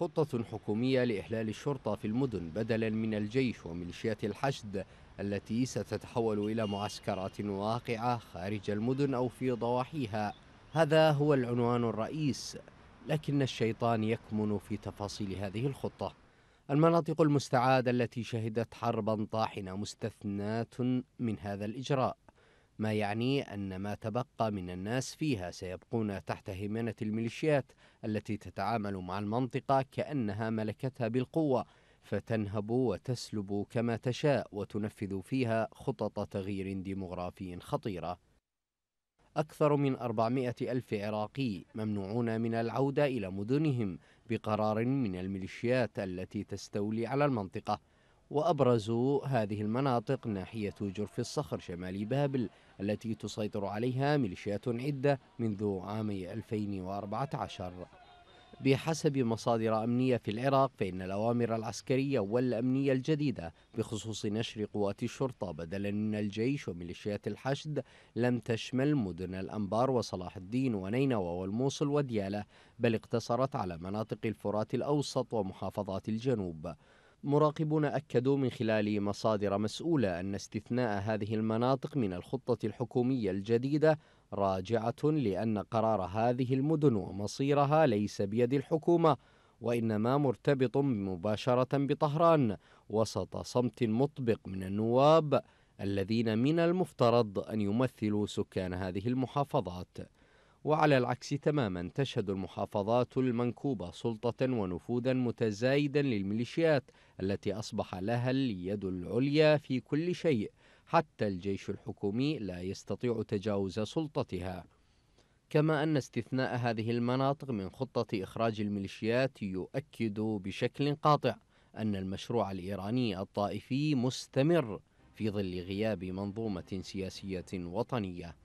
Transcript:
خطة حكومية لإحلال الشرطة في المدن بدلا من الجيش وميليشيات الحشد التي ستتحول إلى معسكرات واقعة خارج المدن أو في ضواحيها هذا هو العنوان الرئيس لكن الشيطان يكمن في تفاصيل هذه الخطة المناطق المستعادة التي شهدت حربا طاحنة مستثناة من هذا الإجراء ما يعني أن ما تبقى من الناس فيها سيبقون تحت هيمنة الميليشيات التي تتعامل مع المنطقة كأنها ملكتها بالقوة فتنهب وتسلب كما تشاء وتنفذ فيها خطط تغيير ديمغرافي خطيرة أكثر من 400 ألف عراقي ممنوعون من العودة إلى مدنهم بقرار من الميليشيات التي تستولي على المنطقة وأبرز هذه المناطق ناحية جرف الصخر شمال بابل التي تسيطر عليها ميليشيات عدة منذ عامي 2014 بحسب مصادر أمنية في العراق فإن الأوامر العسكرية والأمنية الجديدة بخصوص نشر قوات الشرطة بدلا من الجيش وميليشيات الحشد لم تشمل مدن الأنبار وصلاح الدين ونينوى والموصل وديالة بل اقتصرت على مناطق الفرات الأوسط ومحافظات الجنوب مراقبون أكدوا من خلال مصادر مسؤولة أن استثناء هذه المناطق من الخطة الحكومية الجديدة راجعة لأن قرار هذه المدن ومصيرها ليس بيد الحكومة وإنما مرتبط مباشرة بطهران وسط صمت مطبق من النواب الذين من المفترض أن يمثلوا سكان هذه المحافظات وعلى العكس تماما تشهد المحافظات المنكوبة سلطة ونفوذا متزايدا للميليشيات التي أصبح لها اليد العليا في كل شيء حتى الجيش الحكومي لا يستطيع تجاوز سلطتها كما أن استثناء هذه المناطق من خطة إخراج الميليشيات يؤكد بشكل قاطع أن المشروع الإيراني الطائفي مستمر في ظل غياب منظومة سياسية وطنية